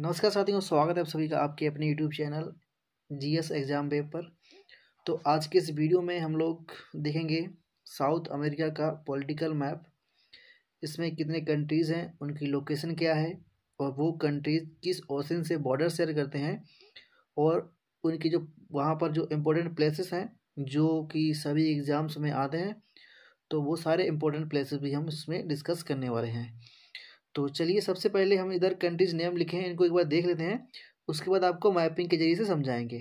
नमस्कार साथियों स्वागत है आप सभी का आपके अपने YouTube channel GS exam web पर तो आज के इस वीडियो में हम लोग देखेंगे साउथ अमेरिका का पॉलिटिकल मैप इसमें कितने कंट्रीज़ हैं उनकी लोकेशन क्या है और वो कंट्रीज़ किस ओशन से बॉर्डर शेयर करते हैं और उनकी जो वहाँ पर जो इम्पोर्टेंट प्लेसेस हैं जो कि सभी एग्ज़ाम्स में आते हैं तो वो सारे इम्पोर्टेंट प्लेसेस भी हम इसमें डिस्कस करने वाले हैं तो चलिए सबसे पहले हम इधर कंट्रीज नेम लिखे हैं इनको एक बार देख लेते हैं उसके बाद आपको मैपिंग के जरिए से समझाएंगे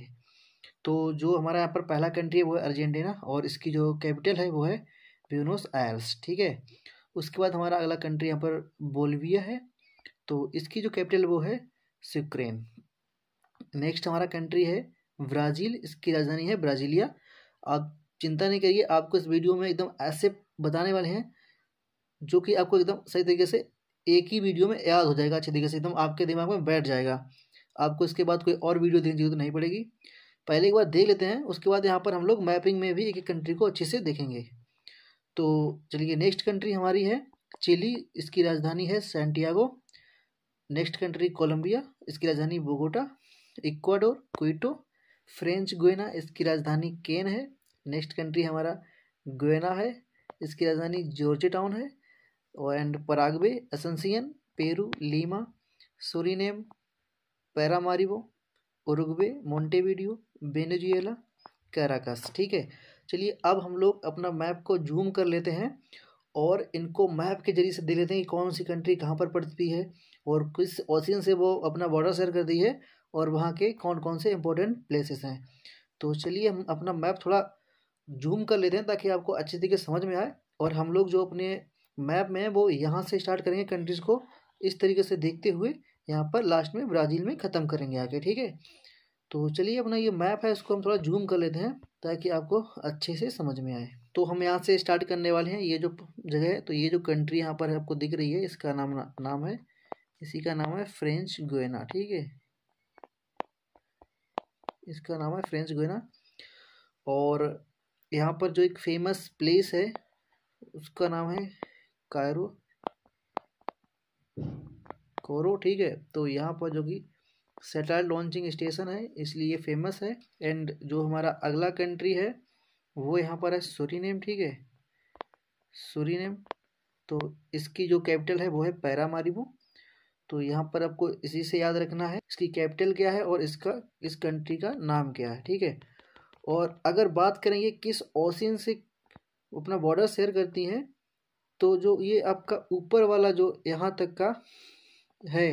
तो जो हमारा यहाँ पर पहला कंट्री है वो है अर्जेंटीना और इसकी जो कैपिटल है वो है ब्यूनोस आयर्स ठीक है उसके बाद हमारा अगला कंट्री यहाँ पर बोलविया है तो इसकी जो कैपिटल वो है यूक्रेन नेक्स्ट हमारा कंट्री है ब्राज़ील इसकी राजधानी है ब्राज़ीलिया आप चिंता नहीं करिए आपको इस वीडियो में एकदम ऐसे बताने वाले हैं जो कि आपको एकदम सही तरीके से एक ही वीडियो में याद हो जाएगा अच्छे तरीके से एकदम आपके दिमाग में बैठ जाएगा आपको इसके बाद कोई और वीडियो देखने की जरूरत नहीं पड़ेगी पहले एक बार देख लेते हैं उसके बाद यहाँ पर हम लोग मैपिंग में भी एक एक कंट्री को अच्छे से देखेंगे तो चलिए नेक्स्ट कंट्री हमारी है चिली इसकी राजधानी है सेंटियागो नेक्स्ट कंट्री कोलंबिया इसकी राजधानी Bogota Ecuador Quito French Guiana इसकी राजधानी केन है नेक्स्ट कंट्री हमारा गोयना है इसकी राजधानी जॉर्ज टाउन है and Paraguay Asuncion Peru Lima Suriname Paramaribo Uruguay Montevideo Venezuela Caracas ठीक है चलिए अब हम लोग अपना मैप को जूम कर लेते हैं और इनको मैप के जरिए से देख लेते हैं कि कौन सी कंट्री कहाँ पर पड़ती है और किस ओशियन से वो अपना बॉर्डर शेयर कर दी है और वहाँ के कौन कौन से इंपॉर्टेंट प्लेसेस हैं तो चलिए हम अपना मैप थोड़ा जूम कर लेते हैं ताकि आपको अच्छी तरीके समझ में आए और हम लोग जो अपने मैप में वो यहाँ से स्टार्ट करेंगे कंट्रीज़ को इस तरीके से देखते हुए यहाँ पर लास्ट में ब्राज़ील में ख़त्म करेंगे आके ठीक है तो चलिए अपना ये मैप है इसको हम थोड़ा जूम कर लेते हैं ताकि आपको अच्छे से समझ में आए तो हम यहाँ से स्टार्ट करने वाले हैं ये जो जगह है तो ये जो कंट्री यहाँ पर आपको दिख रही है इसका नाम नाम है इसी का नाम है फ्रेंच गोयना ठीक है इसका नाम है फ्रेंच गोयना और यहाँ पर जो एक फेमस प्लेस है उसका नाम है कायरो कोरो ठीक है तो यहाँ पर जो कि सेटेलाइट लॉन्चिंग स्टेशन है इसलिए फेमस है एंड जो हमारा अगला कंट्री है वो यहाँ पर है सुरीनेम ठीक है सुरीनेम तो इसकी जो कैपिटल है वो है पैरामारिबो तो यहाँ पर आपको इसी से याद रखना है इसकी कैपिटल क्या है और इसका इस कंट्री का नाम क्या है ठीक है और अगर बात करेंगे किस ओसियन से अपना बॉर्डर शेयर करती हैं तो जो ये आपका ऊपर वाला जो यहाँ तक का है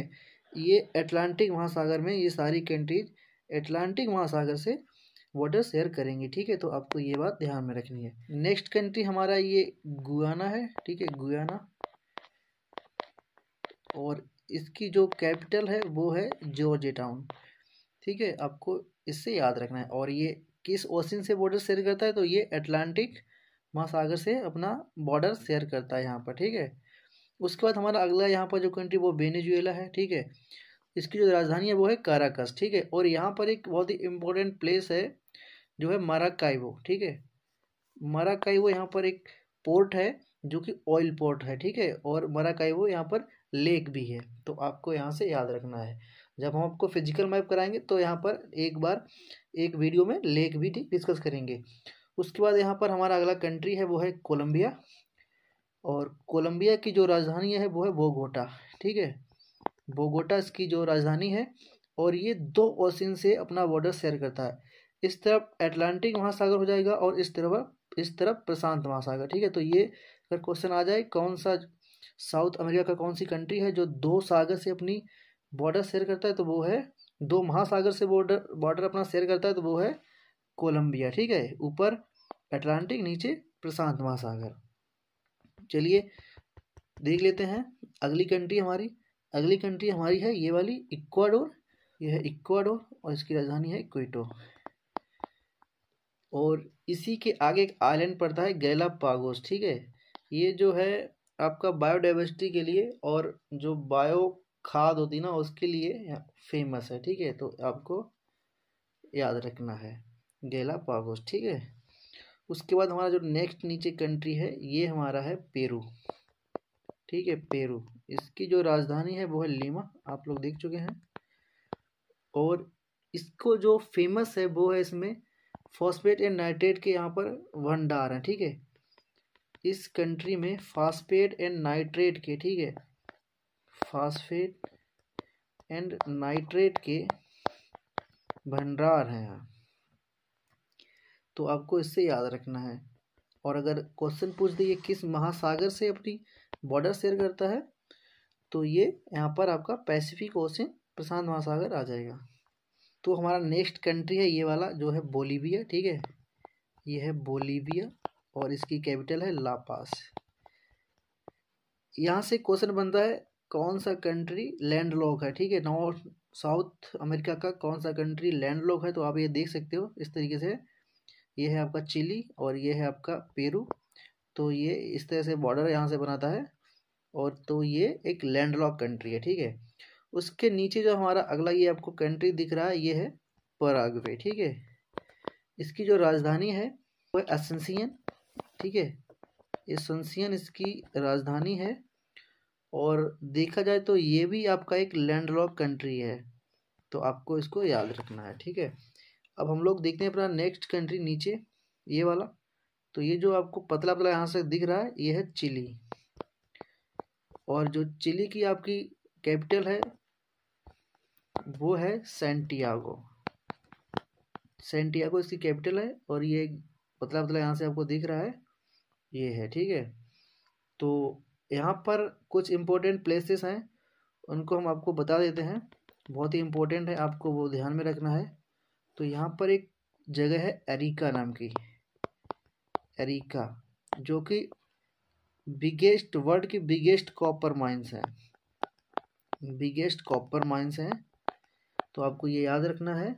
ये अटलांटिक महासागर में ये सारी कंट्रीज अटलांटिक महासागर से वाटर शेयर करेंगी ठीक है तो आपको ये बात ध्यान में रखनी है नेक्स्ट कंट्री हमारा ये गुयाना है ठीक है गुयाना और इसकी जो कैपिटल है वो है जॉर्ज टाउन ठीक है आपको इससे याद रखना है और ये किस ओशन से बॉर्डर शेयर करता है तो ये अटलांटिक महासागर से अपना बॉर्डर शेयर करता है यहाँ पर ठीक है उसके बाद हमारा अगला यहाँ पर जो कंट्री वो बेनेजुएला है ठीक है इसकी जो राजधानी है वो है काराकस ठीक है और यहाँ पर एक बहुत ही इम्पोर्टेंट प्लेस है जो है माराकाइवो ठीक है मराकाइवो यहाँ पर एक पोर्ट है जो कि ऑयल पोर्ट है ठीक है और मराकाइवो यहाँ पर लेक भी है तो आपको यहाँ से याद रखना है जब हम आपको फिजिकल मैप कराएंगे तो यहाँ पर एक बार एक वीडियो में लेक भी डिस्कस करेंगे उसके बाद यहाँ पर हमारा अगला कंट्री है वो है कोलंबिया और कोलंबिया की जो राजधानी है वो है बोगोटा ठीक है बोगोटा इसकी जो राजधानी है और ये दो ओसिन से अपना बॉर्डर शेयर करता है इस तरफ अटलांटिक महासागर हो जाएगा और इस तरफ इस तरफ प्रशांत महासागर ठीक है तो ये अगर क्वेश्चन आ जाए कौन सा साउथ अमेरिका का कौन सी कंट्री है जो दो सागर से अपनी बॉर्डर शेयर करता है तो वो है दो महासागर से बॉर्डर बॉर्डर अपना शेयर करता है तो वो है कोलंबिया ठीक है ऊपर अटलांटिक नीचे प्रशांत महासागर चलिए देख लेते हैं अगली कंट्री हमारी अगली कंट्री हमारी है ये वाली इक्वाडोर ये है इक्वाडोर और इसकी राजधानी है क्विटो और इसी के आगे एक आइलैंड पड़ता है गैला पागोस ठीक है ये जो है आपका बायोडाइवर्सिटी के लिए और जो बायो खाद होती ना उसके लिए फेमस है ठीक है तो आपको याद रखना है गैला पागोस ठीक है उसके बाद हमारा जो नेक्स्ट नीचे कंट्री है ये हमारा है पेरू ठीक है पेरू इसकी जो राजधानी है वो है लीमा आप लोग देख चुके हैं और इसको जो फेमस है वो है इसमें फॉस्फेट एंड नाइट्रेट के यहाँ पर भंडार हैं ठीक है थीके? इस कंट्री में फॉस्फेट एंड नाइट्रेट के ठीक है फॉस्फेट एंड नाइट्रेट के भंडार हैं यहाँ तो आपको इससे याद रखना है और अगर क्वेश्चन पूछ ये किस महासागर से अपनी बॉर्डर शेयर करता है तो ये यहाँ पर आपका पैसिफिक ओशन प्रशांत महासागर आ जाएगा तो हमारा नेक्स्ट कंट्री है ये वाला जो है बोलीविया ठीक है ये है बोलीविया और इसकी कैपिटल है लापास यहाँ से क्वेश्चन बनता है कौन सा कंट्री लैंड लॉक है ठीक है नॉर्थ साउथ अमेरिका का कौन सा कंट्री लैंड लॉक है तो आप ये देख सकते हो इस तरीके से ये है आपका चिली और ये है आपका पेरू तो ये इस तरह से बॉर्डर यहाँ से बनाता है और तो ये एक लैंडलॉक कंट्री है ठीक है उसके नीचे जो हमारा अगला ये आपको कंट्री दिख रहा है ये है परागवे ठीक है इसकी जो राजधानी है वो है असंसियन ठीक है एसंसियन इसकी राजधानी है और देखा जाए तो ये भी आपका एक लैंडलॉक कंट्री है तो आपको इसको याद रखना है ठीक है अब हम लोग देखते हैं अपना नेक्स्ट कंट्री नीचे ये वाला तो ये जो आपको पतला पतला यहाँ से दिख रहा है ये है चिली और जो चिली की आपकी कैपिटल है वो है सेंटियागो सेंटियागो इसकी कैपिटल है और ये पतला पतला यहाँ से आपको दिख रहा है ये है ठीक है तो यहाँ पर कुछ इम्पोर्टेंट प्लेसेस हैं उनको हम आपको बता देते हैं बहुत ही इम्पोर्टेंट है आपको वो ध्यान में रखना है तो यहाँ पर एक जगह है एरिका नाम की एरिका जो कि बिगेस्ट वर्ल्ड की बिगेस्ट कॉपर माइंस है बिगेस्ट कॉपर माइंस है तो आपको ये याद रखना है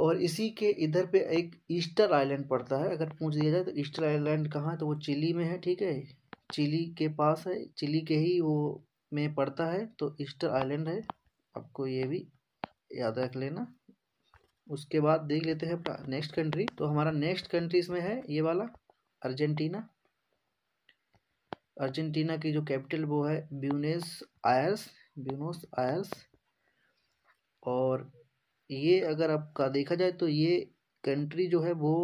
और इसी के इधर पे एक ईस्टर आइलैंड पड़ता है अगर पूछ दिया जाए तो ईस्टर आइलैंड कहाँ है तो वो चिली में है ठीक है चिली के पास है चिली के ही वो में पड़ता है तो ईस्टर आइलैंड है आपको ये भी याद रख लेना उसके बाद देख लेते हैं नेक्स्ट कंट्री तो हमारा नेक्स्ट कंट्रीज में है ये वाला अर्जेंटीना अर्जेंटीना की जो कैपिटल वो है ब्यूनस आयर्स ब्यूनोस आयर्स और ये अगर आपका देखा जाए तो ये कंट्री जो है वो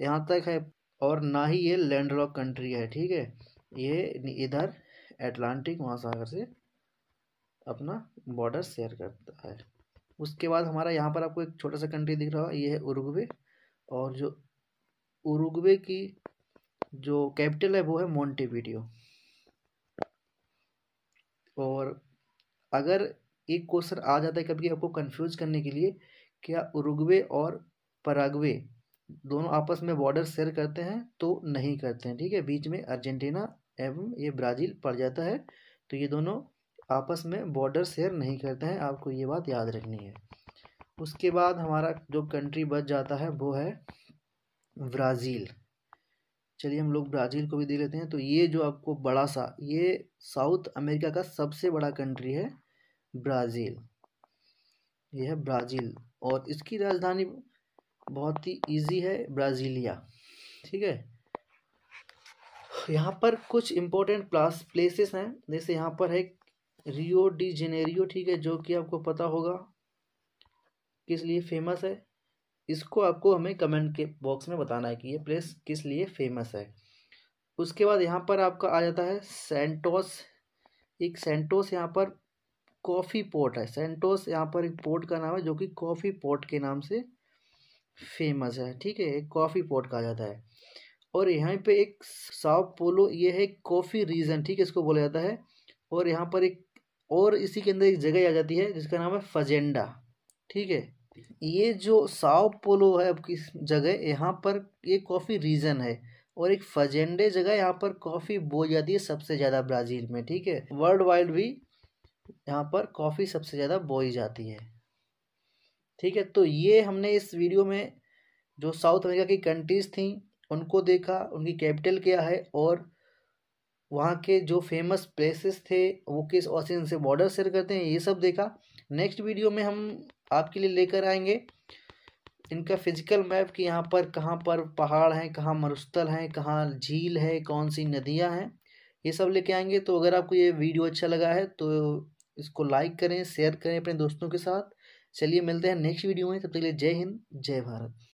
यहाँ तक है और ना ही ये लैंडलॉक कंट्री है ठीक है ये इधर एटलांटिक महासागर से अपना बॉर्डर शेयर करता है उसके बाद हमारा यहाँ पर आपको एक छोटा सा कंट्री दिख रहा है ये है उरुग्वे और जो उरुग्वे की जो कैपिटल है वो है मोन्टेवीडियो और अगर एक क्वेश्चन आ जाता है कभी आपको कंफ्यूज करने के लिए क्या उरुग्वे और पराग्वे दोनों आपस में बॉर्डर शेयर करते हैं तो नहीं करते हैं ठीक है बीच में अर्जेंटीना एवं ये ब्राज़ील पड़ जाता है तो ये दोनों आपस में बॉर्डर शेयर नहीं करते हैं आपको ये बात याद रखनी है उसके बाद हमारा जो कंट्री बच जाता है वो है ब्राज़ील चलिए हम लोग ब्राज़ील को भी देख लेते हैं तो ये जो आपको बड़ा सा ये साउथ अमेरिका का सबसे बड़ा कंट्री है ब्राज़ील ये है ब्राज़ील और इसकी राजधानी बहुत ही इजी है ब्राज़ीलिया ठीक है यहाँ पर कुछ इम्पोर्टेंट प्लास प्लेसेस हैं जैसे यहाँ पर है रियो डी जेनेरियो ठीक है जो कि आपको पता होगा किस लिए फेमस है इसको आपको हमें कमेंट के बॉक्स में बताना है कि ये प्लेस किस लिए फेमस है उसके बाद यहाँ पर आपका आ जाता है सेंटोस एक सेंटोस यहाँ पर कॉफ़ी पोर्ट है सेंटोस यहाँ पर एक पोर्ट का नाम है जो कि कॉफ़ी पोर्ट के नाम से फेमस है ठीक है एक कॉफ़ी पोर्ट कहा जाता है और यहाँ पे एक साउथ पोलो ये है कॉफ़ी रीजन ठीक है इसको बोला जाता है और यहाँ पर एक और इसी के अंदर एक जगह आ जाती है जिसका नाम है फजेंडा ठीक है ये जो साओ पोलो है अब किस जगह यहाँ पर ये कॉफ़ी रीजन है और एक फजेंडे जगह यहाँ पर कॉफ़ी बोई जाती है सबसे ज़्यादा ब्राज़ील में ठीक है वर्ल्ड वाइड भी यहाँ पर कॉफ़ी सबसे ज़्यादा बोई जाती है ठीक है तो ये हमने इस वीडियो में जो साउथ अमेरिका की कंट्रीज़ थी उनको देखा उनकी कैपिटल क्या है और वहाँ के जो फेमस प्लेसेस थे वो किस ऑक्सीजन से बॉर्डर शेयर करते हैं ये सब देखा नेक्स्ट वीडियो में हम आपके लिए लेकर आएंगे इनका फिजिकल मैप कि यहाँ पर कहाँ पर पहाड़ हैं कहाँ मरुस्थल हैं कहाँ झील है कौन सी नदियाँ हैं ये सब लेके आएंगे तो अगर आपको ये वीडियो अच्छा लगा है तो इसको लाइक करें शेयर करें अपने दोस्तों के साथ चलिए मिलते हैं नेक्स्ट वीडियो में तब तक के लिए जय हिंद जय भारत